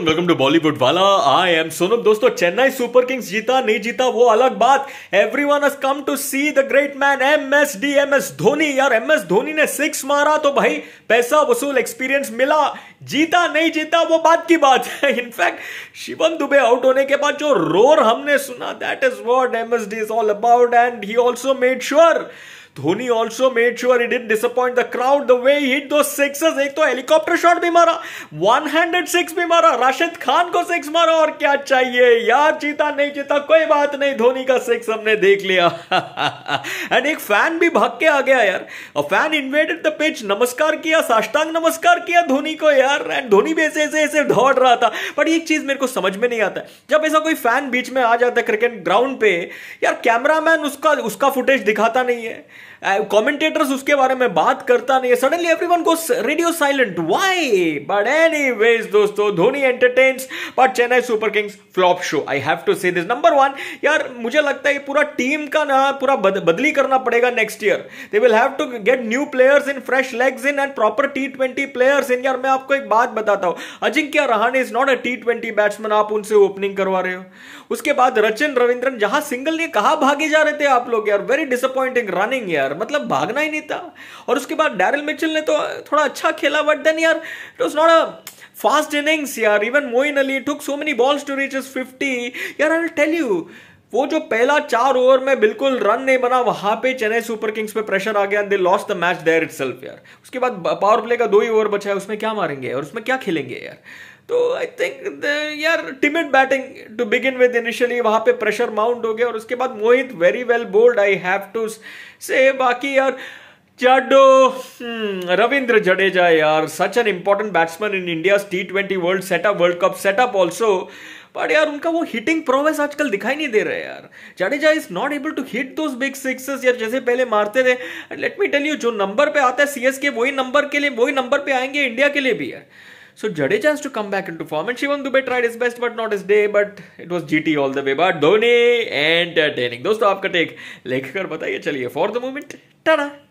Welcome to Bollywood वाला I am Sonam दोस्तों Chennai Super Kings जीता नहीं जीता वो अलग बात everyone has come to see the great man M S D M S Dhoni यार एम एस धोनी ने सिक्स मारा तो भाई पैसा वसूल एक्सपीरियंस मिला जीता नहीं जीता वो बात की बात है इनफैक्ट शिवम दुबे आउट होने के बाद जो रोर हमने सुना that is what M S D is all about and he also made sure sure Dhoni also made sure he did disappoint the crowd the way hit दो सिक्सेस एक तो हेलीकॉप्टर शॉट भी मारा वन हैंडेड सिक्स भी मारा राशिद खान को six मारा और क्या चाहिए यार जीता नहीं जीता कोई बात नहीं धोनी का सिक्स हमने देख लिया एंड एक फैन भी भाग के आ गया यार और फैन इन्वेटेड द पिच नमस्कार किया साष्टांग नमस्कार किया धोनी को यार एंड धोनी भी ऐसे ऐसे ऐसे दौड़ रहा था बट एक चीज मेरे को समझ में नहीं आता जब ऐसा कोई फैन बीच में आ जाता है क्रिकेट ग्राउंड पे यार कैमरामैन उसका उसका फुटेज दिखाता नहीं है कमेंटेटर्स uh, उसके बारे में बात करता नहीं है suddenly everyone goes radio silent why but anyways दोस्तों Dhoni entertains but Chennai Super Kings flop show I have to say this number one यार मुझे लगता है पूरा टीम का ना पूरा बद, बदली करना पड़ेगा next year they will have to get new players in fresh legs in and proper T twenty players in यार मैं आपको एक बात बताता हूं Ajinkya Rahane is not a T twenty batsman आप उनसे ओपनिंग करवा रहे हो उसके बाद रचिन रविंद्रन जहां सिंगल ने कहा भागे जा रहे थे आप लोग यार वेरी डिसअपॉइंटिंग रनिंग यार मतलब भागना ही नहीं था और उसके बाद डैरिल मिचल ने तो थोड़ा अच्छा खेला बट देन यार it was not a Fast innings, यार Even Moeen Ali took so many balls to reach his 50. यार आई will tell वो जो पहला चार ओवर में बिल्कुल रन नहीं बना वहां पे चेन्नई सुपर किंग्स पे प्रेशर आ गया they lost the match their self यार उसके बाद पावर प्ले का दो ही ओवर बचा है उसमें क्या मारेंगे और उसमें क्या खेलेंगे यार तो आई थिंक यार timid batting to begin with initially वहां पे प्रेशर माउंट हो गया और उसके बाद Mohit very well bowled I have to say बाकी यार चाडो हम्म, रविंद्र जडेजा यार such an important batsman in India T twenty world setup world cup setup also but यार उनका वो हिटिंग प्रोवेस आजकल दिखाई नहीं दे रहा है यार Jadeja is not able to hit those big sixes यार जैसे पहले मारते थे लेट मी टेल यू जो नंबर पे आता है के वही नंबर के लिए वही नंबर पे आएंगे इंडिया के लिए भी यार है So Jadeja has to come back into form and Shivam Dubey tried his best but not his day but it was GT all the way but Dhoni entertaining. दोस्तों आपका टेक लेख कर बताइए चलिए फॉर द मोमेंट Tada!